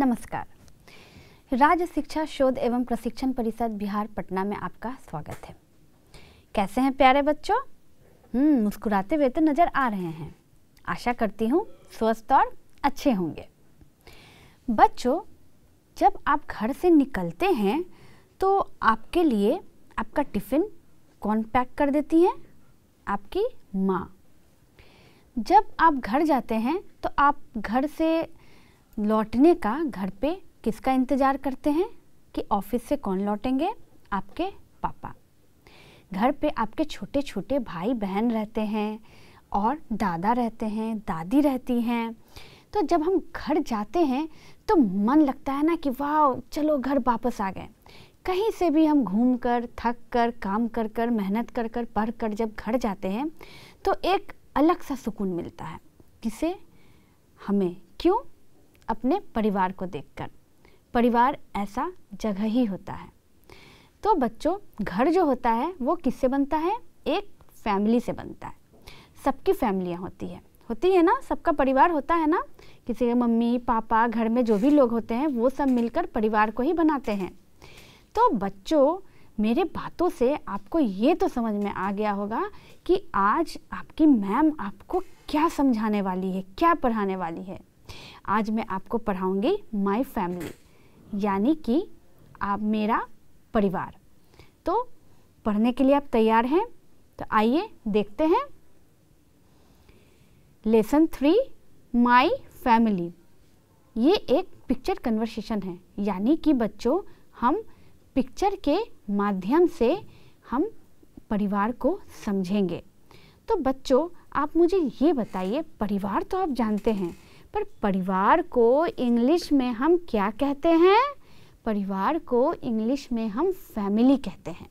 नमस्कार राज्य शिक्षा शोध एवं प्रशिक्षण परिषद बिहार पटना में आपका स्वागत है कैसे हैं प्यारे बच्चों हम्म, मुस्कुराते हुए तो नज़र आ रहे हैं आशा करती हूँ स्वस्थ और अच्छे होंगे बच्चों जब आप घर से निकलते हैं तो आपके लिए आपका टिफ़िन कौन पैक कर देती हैं आपकी माँ जब आप घर जाते हैं तो आप घर से लौटने का घर पे किसका इंतज़ार करते हैं कि ऑफिस से कौन लौटेंगे आपके पापा घर पे आपके छोटे छोटे भाई बहन रहते हैं और दादा रहते हैं दादी रहती हैं तो जब हम घर जाते हैं तो मन लगता है ना कि वाह चलो घर वापस आ गए कहीं से भी हम घूम कर थक कर काम कर कर मेहनत कर कर पढ़ कर जब घर जाते हैं तो एक अलग सा सुकून मिलता है किसे हमें क्यों अपने परिवार को देखकर परिवार ऐसा जगह ही होता है तो बच्चों घर जो होता है वो किससे बनता है एक फैमिली से बनता है सबकी फैमिलियाँ होती है होती है ना सबका परिवार होता है ना किसी के मम्मी पापा घर में जो भी लोग होते हैं वो सब मिलकर परिवार को ही बनाते हैं तो बच्चों मेरे बातों से आपको ये तो समझ में आ गया होगा कि आज आपकी मैम आपको क्या समझाने वाली है क्या पढ़ाने वाली है आज मैं आपको पढ़ाऊँगी माई फैमिली यानी कि आप मेरा परिवार तो पढ़ने के लिए आप तैयार हैं तो आइए देखते हैं लेसन थ्री माई फैमिली ये एक पिक्चर कन्वर्सेशन है यानी कि बच्चों हम पिक्चर के माध्यम से हम परिवार को समझेंगे तो बच्चों आप मुझे ये बताइए परिवार तो आप जानते हैं पर परिवार को इंग्लिश में हम क्या कहते हैं परिवार को इंग्लिश में हम फैमिली कहते हैं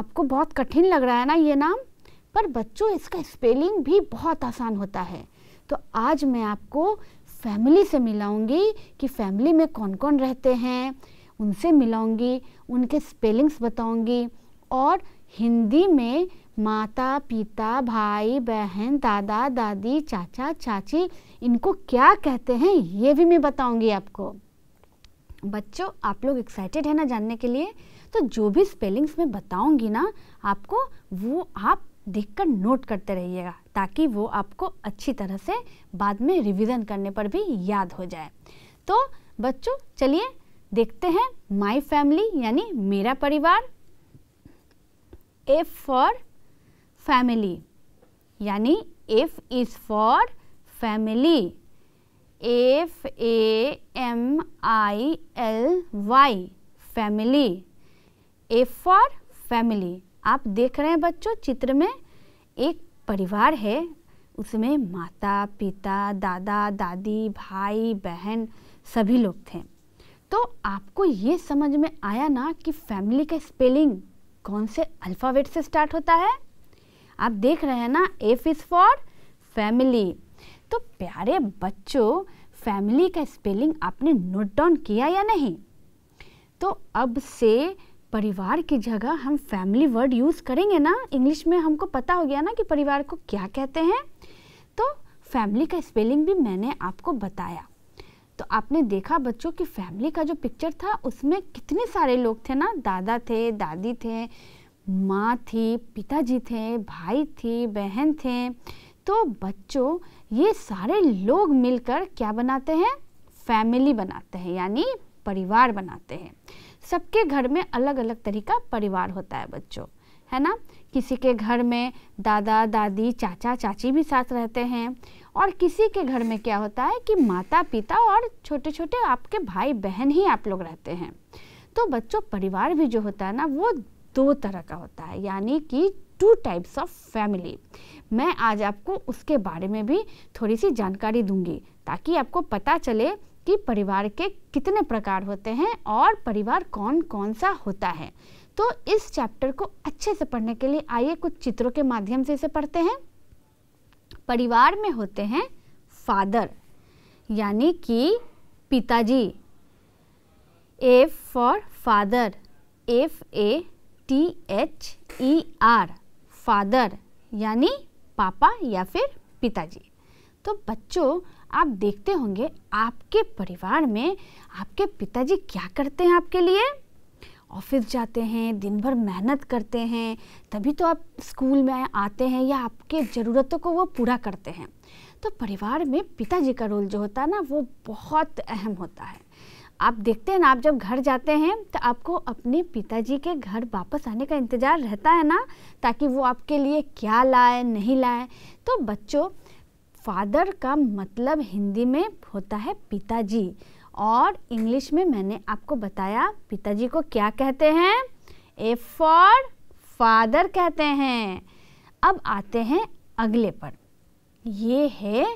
आपको बहुत कठिन लग रहा है ना ये नाम पर बच्चों इसका स्पेलिंग भी बहुत आसान होता है तो आज मैं आपको फैमिली से मिलाऊंगी कि फैमिली में कौन कौन रहते हैं उनसे मिलाऊंगी उनके स्पेलिंग्स बताऊंगी और हिंदी में माता पिता भाई बहन दादा दादी चाचा चाची इनको क्या कहते हैं ये भी मैं बताऊंगी आपको बच्चों आप लोग एक्साइटेड है ना जानने के लिए तो जो भी स्पेलिंग्स मैं बताऊंगी ना आपको वो आप देखकर नोट करते रहिएगा ताकि वो आपको अच्छी तरह से बाद में रिवीजन करने पर भी याद हो जाए तो बच्चों चलिए देखते हैं माई फैमिली यानी मेरा परिवार एफ फॉर फैमिली यानी F is for family F A M I L Y family F for family आप देख रहे हैं बच्चों चित्र में एक परिवार है उसमें माता पिता दादा दादी भाई बहन सभी लोग थे तो आपको ये समझ में आया ना कि फैमिली का स्पेलिंग कौन से अल्फ़ावेट से स्टार्ट होता है आप देख रहे हैं ना एफ इज़ फॉर फैमिली तो प्यारे बच्चों फैमिली का स्पेलिंग आपने नोट डाउन किया या नहीं तो अब से परिवार की जगह हम फैमिली वर्ड यूज़ करेंगे ना इंग्लिश में हमको पता हो गया ना कि परिवार को क्या कहते हैं तो फैमिली का स्पेलिंग भी मैंने आपको बताया तो आपने देखा बच्चों की फैमिली का जो पिक्चर था उसमें कितने सारे लोग थे ना दादा थे दादी थे माँ थी पिताजी थे भाई थी बहन थे तो बच्चों ये सारे लोग मिलकर क्या बनाते हैं फैमिली बनाते हैं यानी परिवार बनाते हैं सबके घर में अलग अलग तरीका परिवार होता है बच्चों है ना किसी के घर में दादा दादी चाचा चाची भी साथ रहते हैं और किसी के घर में क्या होता है कि माता पिता और छोटे छोटे आपके भाई बहन ही आप लोग रहते हैं तो बच्चों परिवार भी जो होता है ना वो दो तरह का होता है यानी कि टू टाइप्स ऑफ फैमिली मैं आज आपको उसके बारे में भी थोड़ी सी जानकारी दूंगी ताकि आपको पता चले कि परिवार के कितने प्रकार होते हैं और परिवार कौन कौन सा होता है तो इस चैप्टर को अच्छे से पढ़ने के लिए आइए कुछ चित्रों के माध्यम से इसे पढ़ते हैं परिवार में होते हैं फादर यानी कि पिताजी F for father F A T H E R father यानी पापा या फिर पिताजी तो बच्चों आप देखते होंगे आपके परिवार में आपके पिताजी क्या करते हैं आपके लिए ऑफिस जाते हैं दिन भर मेहनत करते हैं तभी तो आप स्कूल में आते हैं या आपके ज़रूरतों को वो पूरा करते हैं तो परिवार में पिताजी का रोल जो होता है ना वो बहुत अहम होता है आप देखते हैं ना आप जब घर जाते हैं तो आपको अपने पिताजी के घर वापस आने का इंतज़ार रहता है ना ताकि वो आपके लिए क्या लाए नहीं लाए तो बच्चों फादर का मतलब हिंदी में होता है पिताजी और इंग्लिश में मैंने आपको बताया पिताजी को क्या कहते हैं ए फॉर फादर कहते हैं अब आते हैं अगले पर ये है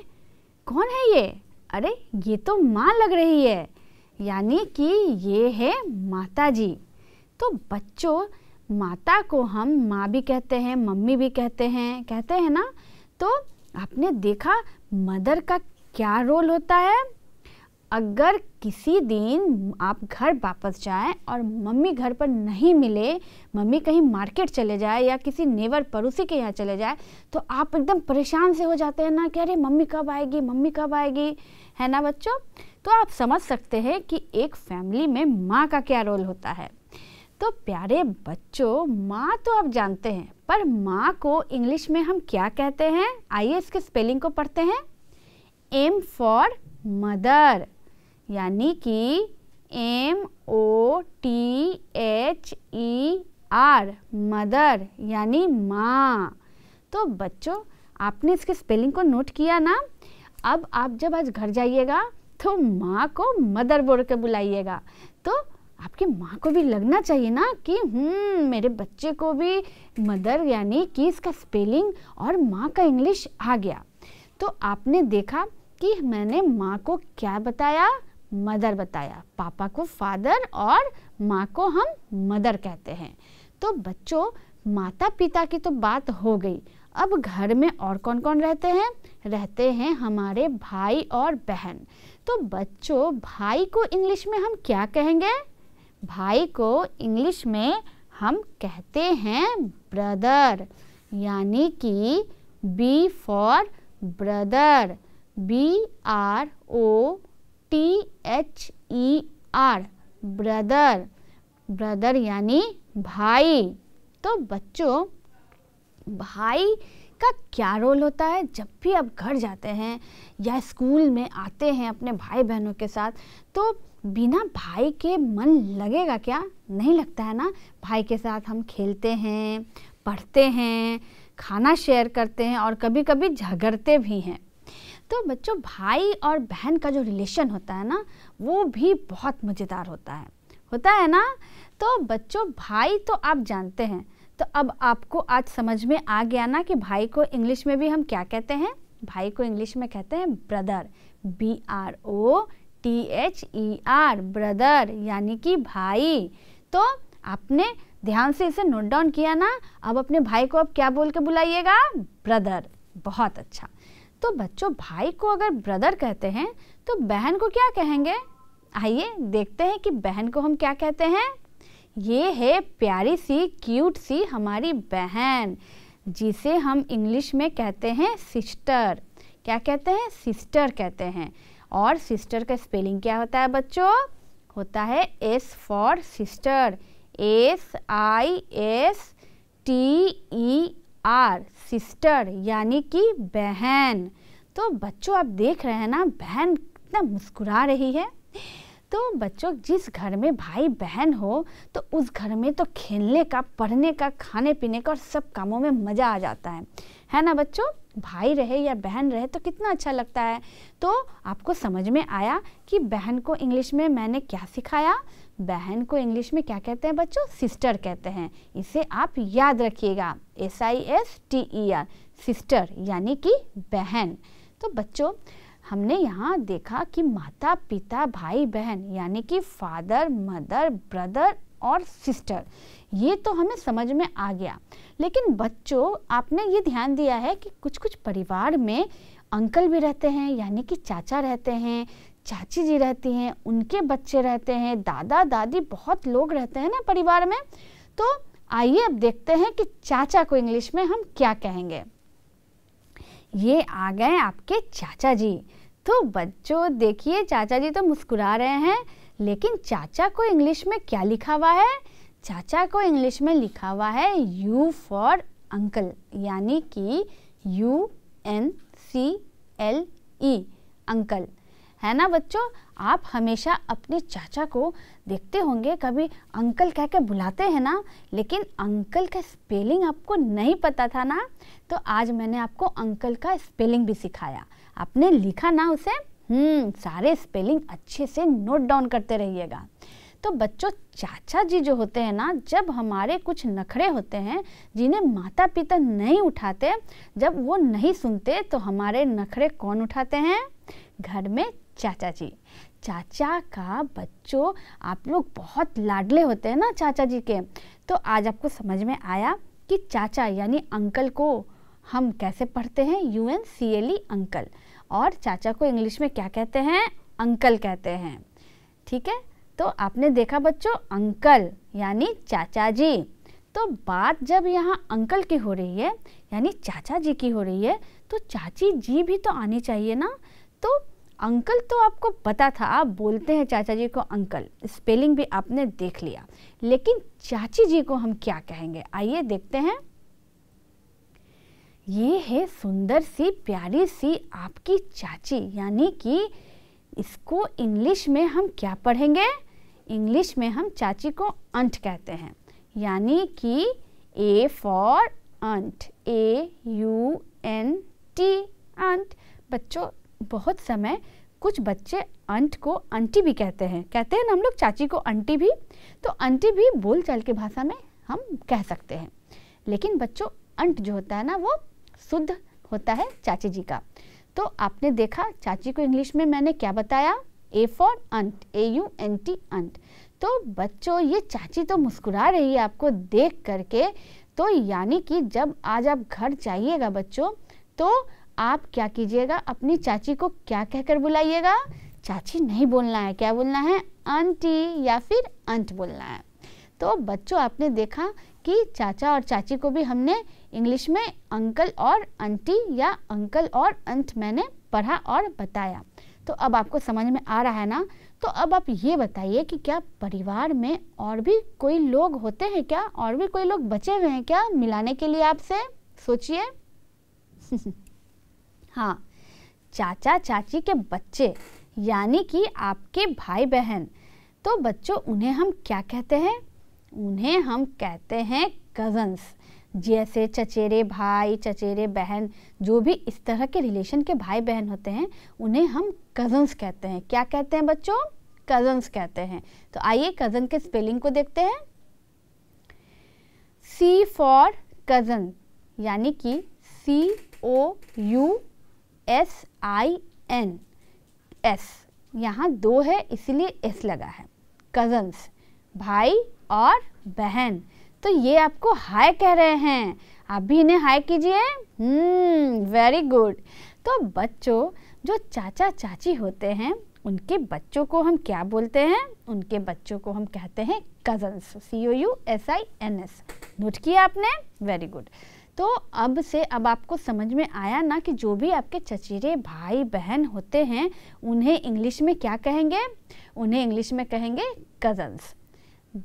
कौन है ये अरे ये तो माँ लग रही है यानी कि ये है माता जी तो बच्चों माता को हम माँ भी कहते हैं मम्मी भी कहते हैं कहते हैं ना तो आपने देखा मदर का क्या रोल होता है अगर किसी दिन आप घर वापस जाएं और मम्मी घर पर नहीं मिले मम्मी कहीं मार्केट चले जाए या किसी नेवर पड़ोसी के यहाँ चले जाए तो आप एकदम परेशान से हो जाते हैं ना कि अरे मम्मी कब आएगी मम्मी कब आएगी है ना बच्चों तो आप समझ सकते हैं कि एक फैमिली में माँ का क्या रोल होता है तो प्यारे बच्चों माँ तो आप जानते हैं पर माँ को इंग्लिश में हम क्या कहते हैं आइए इसके स्पेलिंग को पढ़ते हैं एम फॉर मदर यानी कि M O T H E R mother यानी माँ तो बच्चों आपने इसके स्पेलिंग को नोट किया ना अब आप जब आज घर जाइएगा तो माँ को मदर बोल के बुलाइएगा तो आपकी माँ को भी लगना चाहिए ना कि हम्म, मेरे बच्चे को भी मदर यानी कि इसका स्पेलिंग और माँ का इंग्लिश आ गया तो आपने देखा कि मैंने माँ को क्या बताया मदर बताया पापा को फादर और माँ को हम मदर कहते हैं तो बच्चों माता पिता की तो बात हो गई अब घर में और कौन कौन रहते हैं रहते हैं हमारे भाई और बहन तो बच्चों भाई को इंग्लिश में हम क्या कहेंगे भाई को इंग्लिश में हम कहते हैं ब्रदर यानी कि B for brother B R O T H E R brother brother यानी भाई तो बच्चों भाई का क्या रोल होता है जब भी आप घर जाते हैं या स्कूल में आते हैं अपने भाई बहनों के साथ तो बिना भाई के मन लगेगा क्या नहीं लगता है ना भाई के साथ हम खेलते हैं पढ़ते हैं खाना शेयर करते हैं और कभी कभी झगड़ते भी हैं तो बच्चों भाई और बहन का जो रिलेशन होता है ना वो भी बहुत मज़ेदार होता है होता है ना तो बच्चों भाई तो आप जानते हैं तो अब आपको आज समझ में आ गया ना कि भाई को इंग्लिश में भी हम क्या कहते हैं भाई को इंग्लिश में कहते हैं brother B R O T H E R brother यानी कि भाई तो आपने ध्यान से इसे नोट डाउन किया ना अब अपने भाई को अब क्या बोल के बुलाइएगा ब्रदर बहुत अच्छा तो बच्चों भाई को अगर ब्रदर कहते हैं तो बहन को क्या कहेंगे आइए देखते हैं कि बहन को हम क्या कहते हैं ये है प्यारी सी क्यूट सी हमारी बहन जिसे हम इंग्लिश में कहते हैं सिस्टर क्या कहते हैं सिस्टर कहते हैं और सिस्टर का स्पेलिंग क्या होता है बच्चों होता है S for sister S I S T E R sister यानी कि बहन तो बच्चों आप देख रहे हैं ना बहन कितना मुस्कुरा रही है तो बच्चों जिस घर में भाई बहन हो तो उस घर में तो खेलने का पढ़ने का खाने पीने का और सब कामों में मज़ा आ जाता है है ना बच्चों भाई रहे या बहन रहे तो कितना अच्छा लगता है तो आपको समझ में आया कि बहन को इंग्लिश में मैंने क्या सिखाया बहन को इंग्लिश में क्या कहते हैं बच्चों सिस्टर कहते हैं इसे आप याद रखिएगा S I S T E R sister यानी कि बहन तो बच्चों हमने यहाँ देखा कि माता पिता भाई बहन यानी कि फादर मदर ब्रदर और सिस्टर ये तो हमें समझ में आ गया लेकिन बच्चों आपने ये ध्यान दिया है कि कुछ कुछ परिवार में अंकल भी रहते हैं यानी कि चाचा रहते हैं चाची जी रहती हैं उनके बच्चे रहते हैं दादा दादी बहुत लोग रहते हैं ना परिवार में तो आइए अब देखते हैं कि चाचा को इंग्लिश में हम क्या कहेंगे ये आ गए आपके चाचा जी तो बच्चों देखिए चाचा जी तो मुस्कुरा रहे हैं लेकिन चाचा को इंग्लिश में क्या लिखा हुआ है चाचा को इंग्लिश में लिखा हुआ है यू फॉर अंकल यानी कि U N C L E uncle है ना बच्चों आप हमेशा अपने चाचा को देखते होंगे कभी अंकल कह के बुलाते हैं ना लेकिन अंकल का स्पेलिंग आपको नहीं पता था ना तो आज मैंने आपको अंकल का स्पेलिंग भी सिखाया आपने लिखा ना उसे हम्म सारे स्पेलिंग अच्छे से नोट डाउन करते रहिएगा तो बच्चों चाचा जी जो होते हैं ना जब हमारे कुछ नखरे होते हैं जिन्हें माता पिता नहीं उठाते जब वो नहीं सुनते तो हमारे नखरे कौन उठाते हैं घर में चाचा जी चाचा का बच्चों आप लोग बहुत लाडले होते हैं ना चाचा जी के तो आज आपको समझ में आया कि चाचा यानी अंकल को हम कैसे पढ़ते हैं U N C L E uncle और चाचा को इंग्लिश में क्या कहते हैं अंकल कहते हैं ठीक है तो आपने देखा बच्चों अंकल यानी चाचा जी तो बात जब यहाँ अंकल की हो रही है यानी चाचा जी की हो रही है तो चाची जी भी तो आनी चाहिए ना तो अंकल तो आपको पता था आप बोलते हैं चाचा जी को अंकल स्पेलिंग भी आपने देख लिया लेकिन चाची जी को हम क्या कहेंगे आइए देखते हैं ये है सुंदर सी प्यारी सी आपकी चाची यानी कि इसको इंग्लिश में हम क्या पढ़ेंगे इंग्लिश में हम चाची को अंट कहते हैं यानी कि A for aunt A U N T aunt बच्चों बहुत समय कुछ बच्चे अंट को अंटी भी कहते हैं कहते हैं ना हम लोग चाची को अंटी भी तो अंटी भी बोल चाल के भाषा में हम कह सकते हैं लेकिन बच्चों अंट जो होता है ना वो शुद्ध होता है चाची जी का तो आपने देखा चाची को इंग्लिश में मैंने क्या बताया A for aunt A U N T aunt तो बच्चों ये चाची तो मुस्कुरा रही है आपको देख करके तो यानी कि जब आज आप घर जाइएगा बच्चों तो आप क्या कीजिएगा अपनी चाची को क्या कहकर बुलाइएगा चाची नहीं बोलना है क्या बोलना है आंटी या फिर अंट बोलना है तो बच्चों आपने देखा कि चाचा और चाची को भी हमने इंग्लिश में अंकल और आंटी या अंकल और अंट मैंने पढ़ा और बताया तो अब आपको समझ में आ रहा है ना तो अब आप ये बताइए कि क्या परिवार में और भी कोई लोग होते हैं क्या और भी कोई लोग बचे हुए हैं क्या मिलाने के लिए आपसे सोचिए हाँ चाचा चाची के बच्चे यानी कि आपके भाई बहन तो बच्चों उन्हें हम क्या कहते हैं उन्हें हम कहते हैं कज़न्स जैसे चचेरे भाई चचेरे बहन जो भी इस तरह के रिलेशन के भाई बहन होते हैं उन्हें हम कज़न्स कहते हैं क्या कहते हैं बच्चों कज़न्स कहते हैं तो आइए कज़न के स्पेलिंग को देखते हैं सी फॉर कज़न यानी कि C O U S I N S यहाँ दो है इसीलिए एस लगा है कजन्स भाई और बहन तो ये आपको हाय कह रहे हैं आप भी इन्हें हाय कीजिए वेरी hmm, गुड तो बच्चों जो चाचा चाची होते हैं उनके बच्चों को हम क्या बोलते हैं उनके बच्चों को हम कहते हैं cousins C O U S I N S note किया आपने वेरी गुड तो अब से अब आपको समझ में आया ना कि जो भी आपके चचेरे भाई बहन होते हैं उन्हें इंग्लिश में क्या कहेंगे उन्हें इंग्लिश में कहेंगे कज़न्स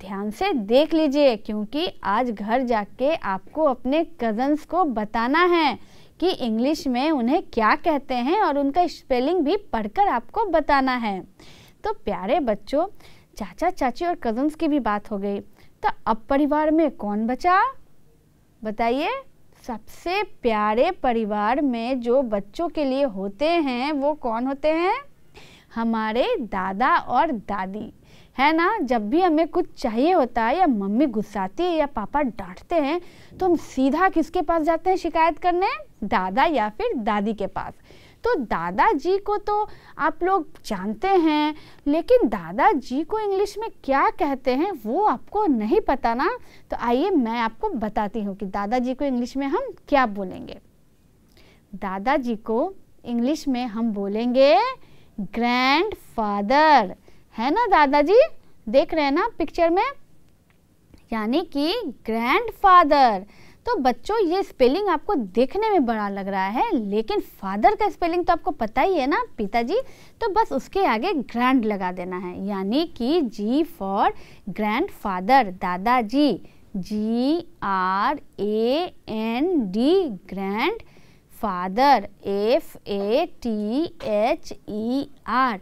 ध्यान से देख लीजिए क्योंकि आज घर जाके आपको अपने कज़न्स को बताना है कि इंग्लिश में उन्हें क्या कहते हैं और उनका स्पेलिंग भी पढ़कर आपको बताना है तो प्यारे बच्चों चाचा चाची और कज़न्स की भी बात हो गई तो अब परिवार में कौन बचा बताइए सबसे प्यारे परिवार में जो बच्चों के लिए होते हैं वो कौन होते हैं हमारे दादा और दादी है ना जब भी हमें कुछ चाहिए होता है या मम्मी गुस्साती है या पापा डांटते हैं तो हम सीधा किसके पास जाते हैं शिकायत करने दादा या फिर दादी के पास तो दादाजी को तो आप लोग जानते हैं लेकिन दादाजी को इंग्लिश में क्या कहते हैं वो आपको नहीं पता ना तो आइए मैं आपको बताती हूँ कि दादाजी को इंग्लिश में हम क्या बोलेंगे दादाजी को इंग्लिश में हम बोलेंगे ग्रैंड फादर है ना दादाजी देख रहे हैं ना पिक्चर में यानी कि ग्रैंड फादर तो बच्चों ये स्पेलिंग आपको देखने में बड़ा लग रहा है लेकिन फादर का स्पेलिंग तो आपको पता ही है ना पिताजी तो बस उसके आगे ग्रैंड लगा देना है यानी कि जी फॉर ग्रैंड फादर दादाजी G R A N D grand father F A T H E R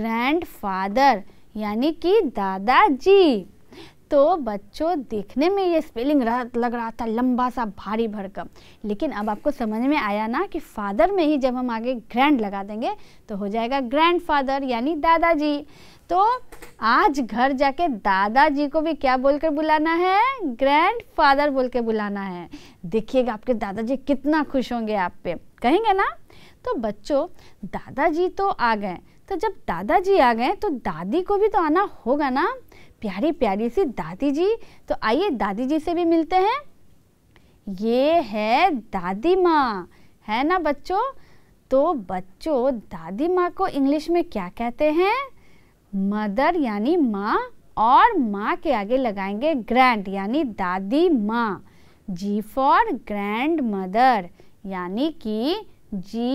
grand father यानी कि दादाजी तो बच्चों देखने में ये स्पेलिंग रह, लग रहा था लंबा सा भारी भरकम लेकिन अब आपको समझ में आया ना कि फादर में ही जब हम आगे ग्रैंड लगा देंगे तो हो जाएगा ग्रैंडफादर यानी दादाजी तो आज घर जाके दादाजी को भी क्या बोलकर बुलाना है ग्रैंडफादर बोल के बुलाना है देखिएगा आपके दादाजी कितना खुश होंगे आप पे कहेंगे ना तो बच्चों दादाजी तो आ गए तो जब दादाजी आ गए तो दादी को भी तो आना होगा ना प्यारी प्यारी सी दादी जी तो आइए दादी जी से भी मिलते हैं ये है दादी माँ है ना बच्चों तो बच्चों दादी माँ को इंग्लिश में क्या कहते हैं मदर यानी माँ और माँ के आगे लगाएंगे ग्रैंड यानी दादी माँ जी फॉर ग्रैंड मदर यानी कि G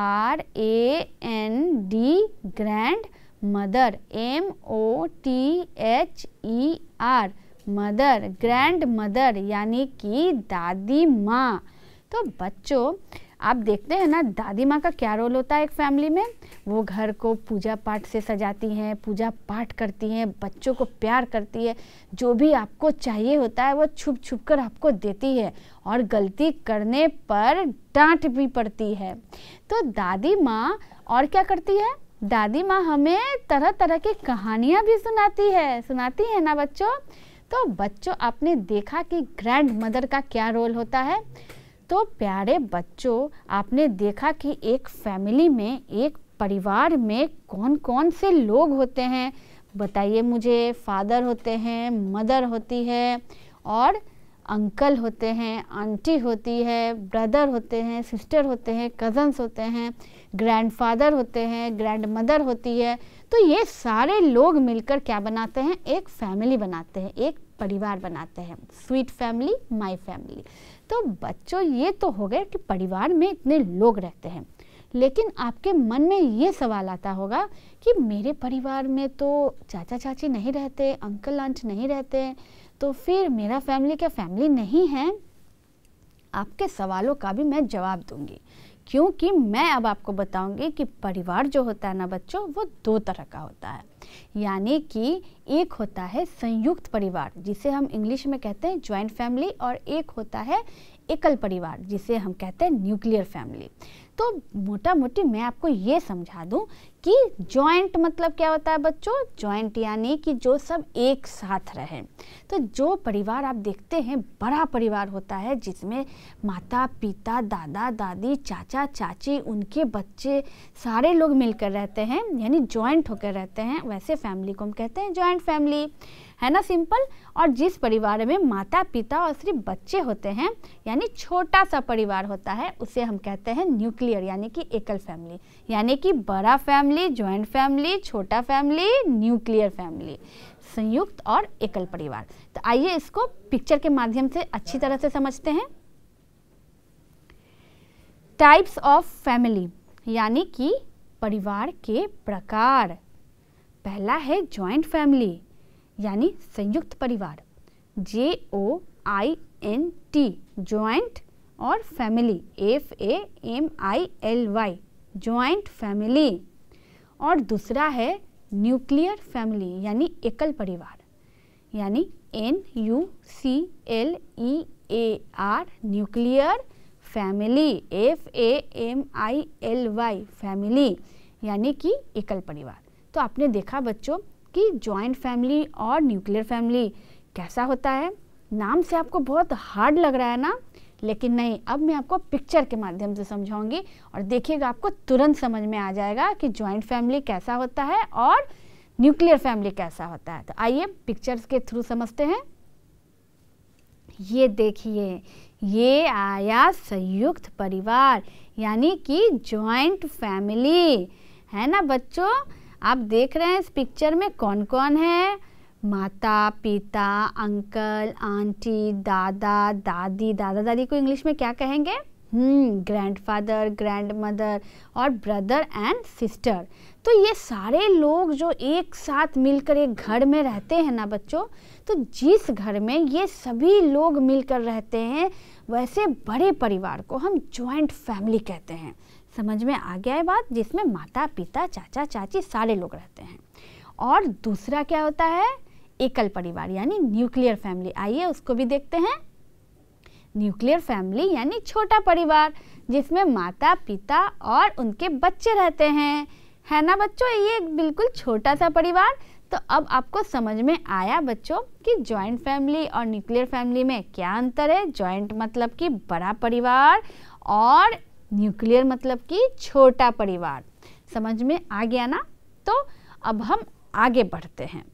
R A N D grand mother M O T H E R mother grand mother यानी कि दादी माँ तो बच्चों आप देखते हैं ना दादी माँ का क्या रोल होता है एक फैमिली में वो घर को पूजा पाठ से सजाती हैं पूजा पाठ करती हैं बच्चों को प्यार करती है जो भी आपको चाहिए होता है वो छुप छुप कर आपको देती है और गलती करने पर डांट भी पड़ती है तो दादी माँ और क्या करती है दादी माँ हमें तरह तरह की कहानियाँ भी सुनाती है सुनाती है ना बच्चों तो बच्चों आपने देखा कि ग्रैंड मदर का क्या रोल होता है तो प्यारे बच्चों आपने देखा कि एक फैमिली में एक परिवार में कौन कौन से लोग होते हैं बताइए मुझे फादर होते हैं मदर होती है और अंकल होते हैं आंटी होती है ब्रदर होते हैं सिस्टर होते हैं कज़न्स होते हैं ग्रैंडफादर होते हैं ग्रैंड मदर होती है तो ये सारे लोग मिलकर क्या बनाते हैं एक फैमिली बनाते हैं एक परिवार बनाते हैं स्वीट फैमिली माय फैमिली तो बच्चों ये तो हो गए कि परिवार में इतने लोग रहते हैं लेकिन आपके मन में ये सवाल आता होगा कि मेरे परिवार में तो चाचा चाची नहीं रहते अंकल आंट नहीं रहते तो फिर मेरा फैमिली क्या फैमिली नहीं है आपके सवालों का भी मैं जवाब दूंगी क्योंकि मैं अब आपको बताऊंगी कि परिवार जो होता है ना बच्चों वो दो तरह का होता है यानी कि एक होता है संयुक्त परिवार जिसे हम इंग्लिश में कहते हैं ज्वाइंट फैमिली और एक होता है एकल परिवार जिसे हम कहते हैं न्यूक्लियर फैमिली तो मोटा मोटी मैं आपको ये समझा दूं कि जॉइंट मतलब क्या होता है बच्चों जॉइंट यानी कि जो सब एक साथ रहें तो जो परिवार आप देखते हैं बड़ा परिवार होता है जिसमें माता पिता दादा दादी चाचा चाची उनके बच्चे सारे लोग मिलकर रहते हैं यानी जॉइंट होकर रहते हैं वैसे फैमिली को हम कहते हैं जॉइंट फैमिली है ना सिंपल और जिस परिवार में माता पिता और सिर्फ बच्चे होते हैं यानी छोटा सा परिवार होता है उसे हम कहते हैं न्यूक्लियर यानी कि एकल फैमिली यानी कि बड़ा फैमिली फैमिली ज्वाइंट फैमिली छोटा फैमिली न्यूक्लियर फैमिली संयुक्त और एकल परिवार तो आइए इसको पिक्चर के माध्यम से अच्छी तरह से समझते हैं टाइप्स ऑफ फैमिली यानी कि परिवार के प्रकार पहला है ज्वाइंट फैमिली यानी संयुक्त परिवार J O I N T joint और family F A M I L Y joint family और दूसरा है न्यूक्लियर फैमिली यानी एकल परिवार यानी N U C L E A R nuclear family F A M I L Y family यानी कि एकल परिवार तो आपने देखा बच्चों कि जॉइंट फैमिली और न्यूक्लियर फैमिली कैसा होता है नाम से आपको बहुत हार्ड लग रहा है ना लेकिन नहीं अब मैं आपको पिक्चर के माध्यम से समझाऊंगी और देखिएगा आपको तुरंत समझ में आ जाएगा कि ज्वाइंट फैमिली कैसा होता है और न्यूक्लियर फैमिली कैसा होता है तो आइए पिक्चर्स के थ्रू समझते हैं ये देखिए ये आया संयुक्त परिवार यानी कि ज्वाइंट फैमिली है ना बच्चों आप देख रहे हैं इस पिक्चर में कौन कौन है माता पिता अंकल आंटी दादा दादी दादा दादी को इंग्लिश में क्या कहेंगे ग्रैंड फादर ग्रैंड मदर और ब्रदर एंड सिस्टर तो ये सारे लोग जो एक साथ मिलकर एक घर में रहते हैं ना बच्चों तो जिस घर में ये सभी लोग मिलकर रहते हैं वैसे बड़े परिवार को हम जॉइंट फैमिली कहते हैं समझ में आ गया है बात जिसमें माता पिता चाचा चाची सारे लोग रहते हैं और दूसरा क्या होता है एकल परिवार यानी न्यूक्लियर फैमिली आइए उसको भी देखते हैं न्यूक्लियर फैमिली यानी छोटा परिवार जिसमें माता पिता और उनके बच्चे रहते हैं है ना बच्चों ये बिल्कुल छोटा सा परिवार तो अब आपको समझ में आया बच्चों कि जॉइंट फैमिली और न्यूक्लियर फैमिली में क्या अंतर है जॉइंट मतलब कि बड़ा परिवार और न्यूक्लियर मतलब कि छोटा परिवार समझ में आ गया ना तो अब हम आगे बढ़ते हैं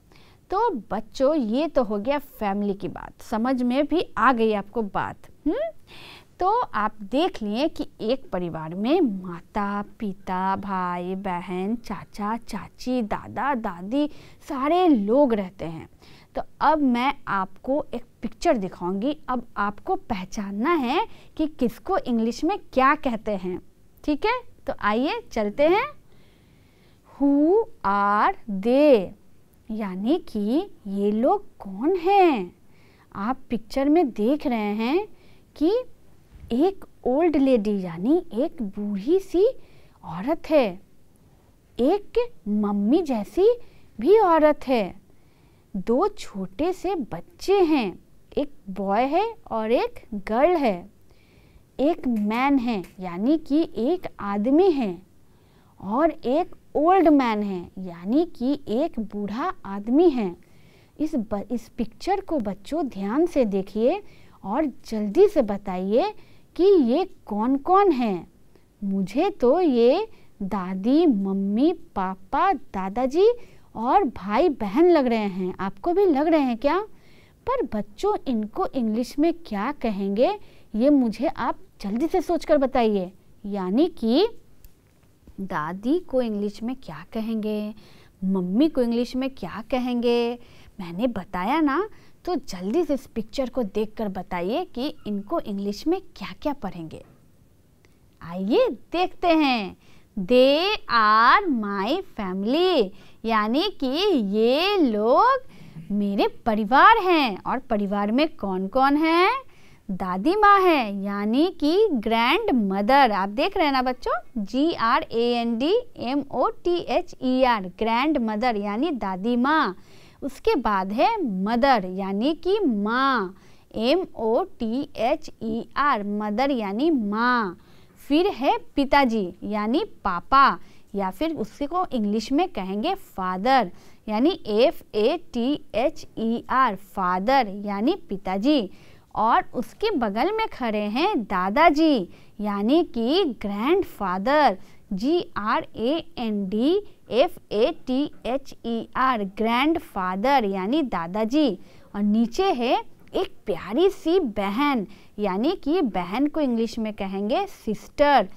तो बच्चों ये तो हो गया फैमिली की बात समझ में भी आ गई आपको बात हुँ? हम्म? तो आप देख लिए कि एक परिवार में माता पिता भाई बहन चाचा चाची दादा दादी सारे लोग रहते हैं तो अब मैं आपको एक पिक्चर दिखाऊंगी अब आपको पहचानना है कि किसको इंग्लिश में क्या कहते हैं ठीक है तो आइए चलते हैं हु आर दे यानी कि ये लोग कौन हैं आप पिक्चर में देख रहे हैं कि एक ओल्ड लेडी यानी एक बूढ़ी सी औरत है एक मम्मी जैसी भी औरत है दो छोटे से बच्चे हैं एक बॉय है और एक गर्ल है एक मैन है यानी कि एक आदमी है और एक ओल्ड मैन है यानी कि एक बूढ़ा आदमी है इस ब, इस पिक्चर को बच्चों ध्यान से देखिए और जल्दी से बताइए कि ये कौन कौन है मुझे तो ये दादी मम्मी पापा दादाजी और भाई बहन लग रहे हैं आपको भी लग रहे हैं क्या पर बच्चों इनको इंग्लिश में क्या कहेंगे ये मुझे आप जल्दी से सोचकर बताइए यानी कि दादी को इंग्लिश में क्या कहेंगे मम्मी को इंग्लिश में क्या कहेंगे मैंने बताया ना तो जल्दी से इस पिक्चर को देखकर बताइए कि इनको इंग्लिश में क्या क्या पढ़ेंगे आइए देखते हैं दे आर माई फैमिली यानी कि ये लोग मेरे परिवार हैं और परिवार में कौन कौन है दादी माँ है यानी कि ग्रैंड मदर आप देख रहे हैं ना बच्चों G R A N D M O T H E R grand mother यानी दादी माँ उसके बाद है मदर यानी कि माँ M O T H E R mother यानी माँ फिर है पिताजी यानी पापा या फिर उसी को इंग्लिश में कहेंगे फादर यानी F A T H E R father यानी पिताजी और उसके बगल में खड़े हैं दादाजी यानी कि grandfather G R A N D F A T H E R grandfather यानी दादाजी और नीचे है एक प्यारी सी बहन यानी कि बहन को इंग्लिश में कहेंगे sister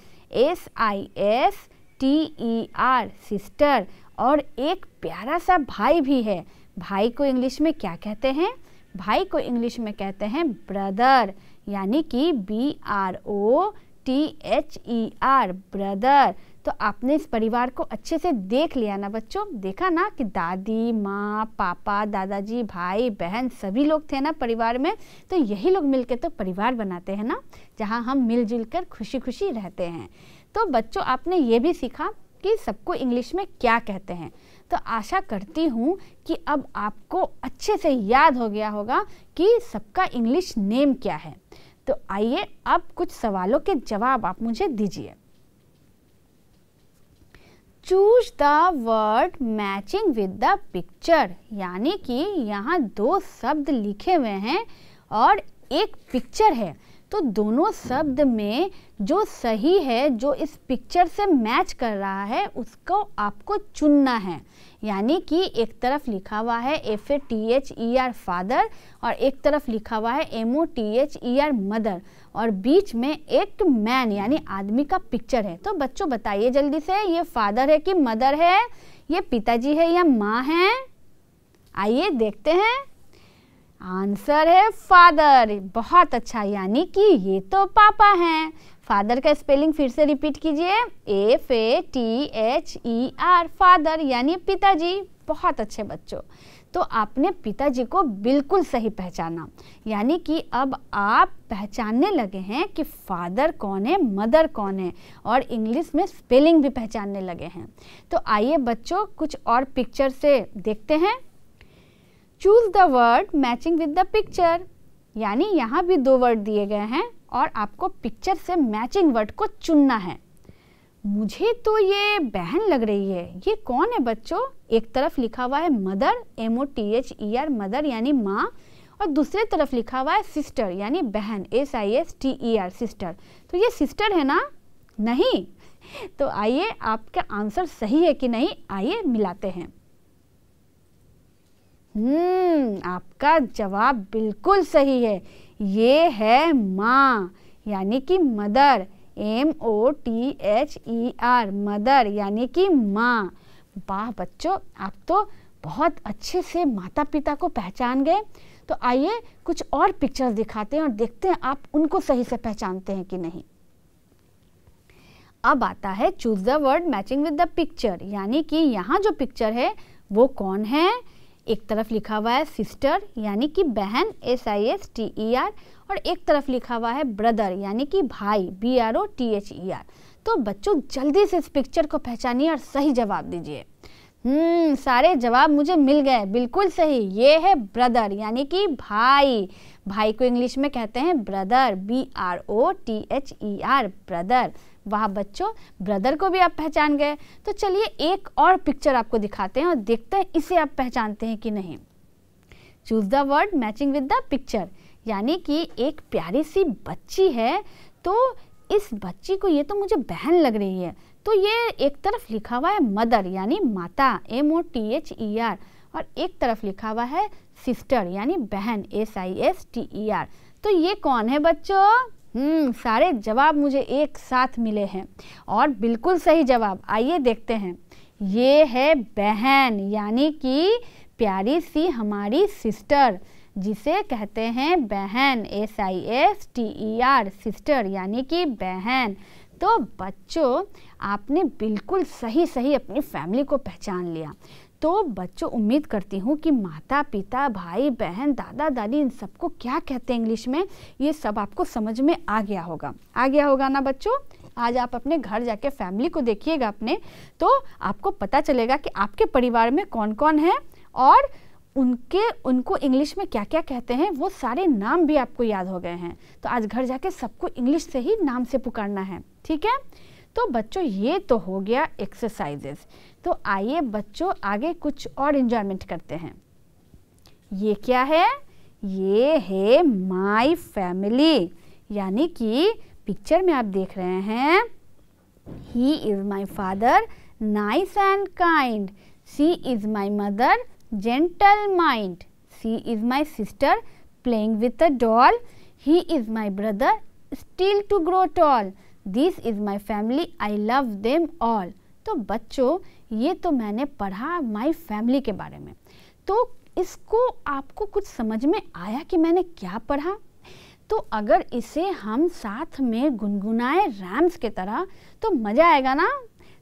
S I S T E R sister और एक प्यारा सा भाई भी है भाई को इंग्लिश में क्या कहते हैं भाई को इंग्लिश में कहते हैं ब्रदर यानी कि B R O T H E R brother तो आपने इस परिवार को अच्छे से देख लिया ना बच्चों देखा ना कि दादी माँ पापा दादाजी भाई बहन सभी लोग थे ना परिवार में तो यही लोग मिलकर तो परिवार बनाते हैं ना जहाँ हम मिलजुल कर खुशी खुशी रहते हैं तो बच्चों आपने ये भी सीखा कि सबको इंग्लिश में क्या कहते हैं तो आशा करती हूँ कि अब आपको अच्छे से याद हो गया होगा कि सबका इंग्लिश नेम क्या है तो आइए अब कुछ सवालों के जवाब आप मुझे दीजिए choose the word matching with the picture यानी कि यहाँ दो शब्द लिखे हुए हैं और एक पिक्चर है तो दोनों शब्द में जो सही है जो इस पिक्चर से मैच कर रहा है उसको आपको चुनना है यानी कि एक तरफ लिखा हुआ है F A T H E R father और एक तरफ लिखा हुआ है M O T H E R mother और बीच में एक मैन यानी आदमी का पिक्चर है तो बच्चों बताइए जल्दी से ये फादर है कि मदर है ये पिताजी है या माँ है आइए देखते हैं आंसर है फादर बहुत अच्छा यानी कि ये तो पापा हैं फादर का स्पेलिंग फिर से रिपीट कीजिए F A T H E R father यानी पिताजी बहुत अच्छे बच्चों तो आपने पिताजी को बिल्कुल सही पहचाना यानी कि अब आप पहचानने लगे हैं कि फादर कौन है मदर कौन है और इंग्लिश में स्पेलिंग भी पहचानने लगे हैं तो आइए बच्चों कुछ और पिक्चर से देखते हैं choose the word matching with the picture यानी यहाँ भी दो वर्ड दिए गए हैं और आपको पिक्चर से मैचिंग वर्ड को चुनना है मुझे तो ये बहन लग रही है ये कौन है बच्चों एक तरफ लिखा हुआ है mother M O T H E R mother यानी माँ और दूसरे तरफ लिखा हुआ है सिस्टर यानी बहन S I S T E R sister तो ये सिस्टर है ना नहीं तो आइए आपका आंसर सही है कि नहीं आइए मिलाते हैं हम्म आपका जवाब बिल्कुल सही है ये है माँ यानी कि mother M O T H E R mother यानी कि माँ वाह बच्चों आप तो बहुत अच्छे से माता पिता को पहचान गए तो आइए कुछ और पिक्चर्स दिखाते हैं और देखते हैं आप उनको सही से पहचानते हैं कि नहीं अब आता है choose the word matching with the picture यानी कि यहाँ जो पिक्चर है वो कौन है एक तरफ लिखा हुआ है सिस्टर यानी कि बहन S I S T E R और एक तरफ लिखा हुआ है ब्रदर यानी कि भाई B R O T H E R तो बच्चों जल्दी से इस पिक्चर को पहचानिए और सही जवाब दीजिए हम्म सारे जवाब मुझे मिल गए बिल्कुल सही ये है ब्रदर यानी कि भाई भाई को इंग्लिश में कहते हैं brother B R O T H E R brother वाह बच्चों ब्रदर को भी आप पहचान गए तो चलिए एक और पिक्चर आपको दिखाते हैं और देखते हैं इसे आप पहचानते हैं कि नहीं choose the word matching with the picture यानी कि एक प्यारी सी बच्ची है तो इस बच्ची को ये तो मुझे बहन लग रही है तो ये एक तरफ लिखा हुआ है मदर यानी माता M O T H E R और एक तरफ लिखा हुआ है सिस्टर यानी बहन S I S T E R तो ये कौन है बच्चों हम्म सारे जवाब मुझे एक साथ मिले हैं और बिल्कुल सही जवाब आइए देखते हैं ये है बहन यानी कि प्यारी सी हमारी सिस्टर जिसे कहते हैं बहन S I S T E R sister यानी कि बहन तो बच्चों आपने बिल्कुल सही सही अपनी फैमिली को पहचान लिया तो बच्चों उम्मीद करती हूँ कि माता पिता भाई बहन दादा दादी इन सबको क्या कहते हैं इंग्लिश में ये सब आपको समझ में आ गया होगा आ गया होगा ना बच्चों आज आप अपने घर जाके फैमिली को देखिएगा अपने तो आपको पता चलेगा कि आपके परिवार में कौन कौन है और उनके उनको इंग्लिश में क्या क्या कहते हैं वो सारे नाम भी आपको याद हो गए हैं तो आज घर जाके सबको इंग्लिश से ही नाम से पुकारना है ठीक है तो बच्चों ये तो हो गया एक्सरसाइजेस तो आइए बच्चों आगे कुछ और इंजॉयमेंट करते हैं ये क्या है ये है माई फैमिली यानी कि पिक्चर में आप देख रहे हैं he is my father nice and kind she is my mother gentle mind she is my sister playing with a doll he is my brother still to grow tall this is my family I love them all तो बच्चों ये तो मैंने पढ़ा my family के बारे में तो इसको आपको कुछ समझ में आया कि मैंने क्या पढ़ा तो अगर इसे हम साथ में गुनगुनाए रैम्स के तरह तो मज़ा आएगा ना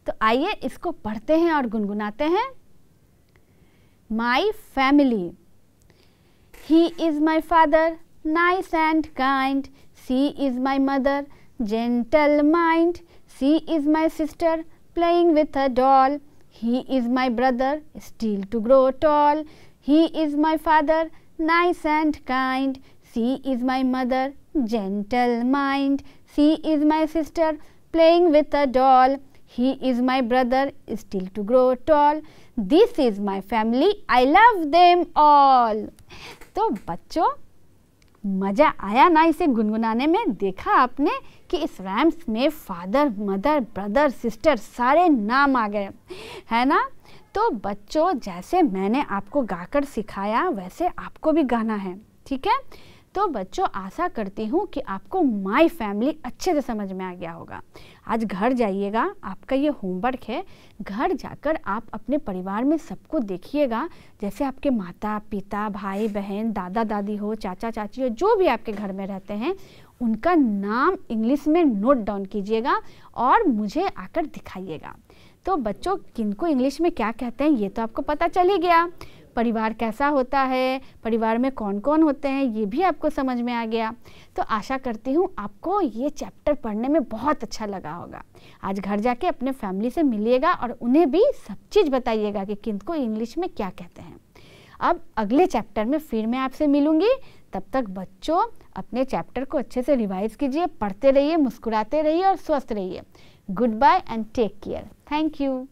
तो आइए इसको पढ़ते हैं और गुनगुनाते हैं my family he is my father nice and kind she is my mother gentle mind. She is my sister playing with a doll. He is my brother still to grow tall. He is my father nice and kind. She is my mother gentle mind. She is my sister playing with a doll. He is my brother still to grow tall. This is my family. I love them all. to bachcho मज़ा आया ना इसे गुनगुनाने में देखा आपने कि इस rams में फादर मदर ब्रदर सिस्टर सारे नाम आ गए है ना तो बच्चों जैसे मैंने आपको गाकर सिखाया वैसे आपको भी गाना है ठीक है तो बच्चों आशा करती हूँ कि आपको माय फैमिली अच्छे से समझ में आ गया होगा आज घर जाइएगा आपका ये होमवर्क है घर जाकर आप अपने परिवार में सबको देखिएगा जैसे आपके माता पिता भाई बहन दादा दादी हो चाचा चाची हो जो भी आपके घर में रहते हैं उनका नाम इंग्लिश में नोट डाउन कीजिएगा और मुझे आकर दिखाइएगा तो बच्चों किनको इंग्लिश में क्या कहते हैं ये तो आपको पता चल ही गया परिवार कैसा होता है परिवार में कौन कौन होते हैं ये भी आपको समझ में आ गया तो आशा करती हूँ आपको ये चैप्टर पढ़ने में बहुत अच्छा लगा होगा आज घर जाके अपने फैमिली से मिलिएगा और उन्हें भी सब चीज़ बताइएगा कि किनको इंग्लिश में क्या कहते हैं अब अगले चैप्टर में फिर मैं आपसे मिलूँगी तब तक बच्चों अपने चैप्टर को अच्छे से रिवाइज कीजिए पढ़ते रहिए मुस्कुराते रहिए और स्वस्थ रहिए good bye and take care thank you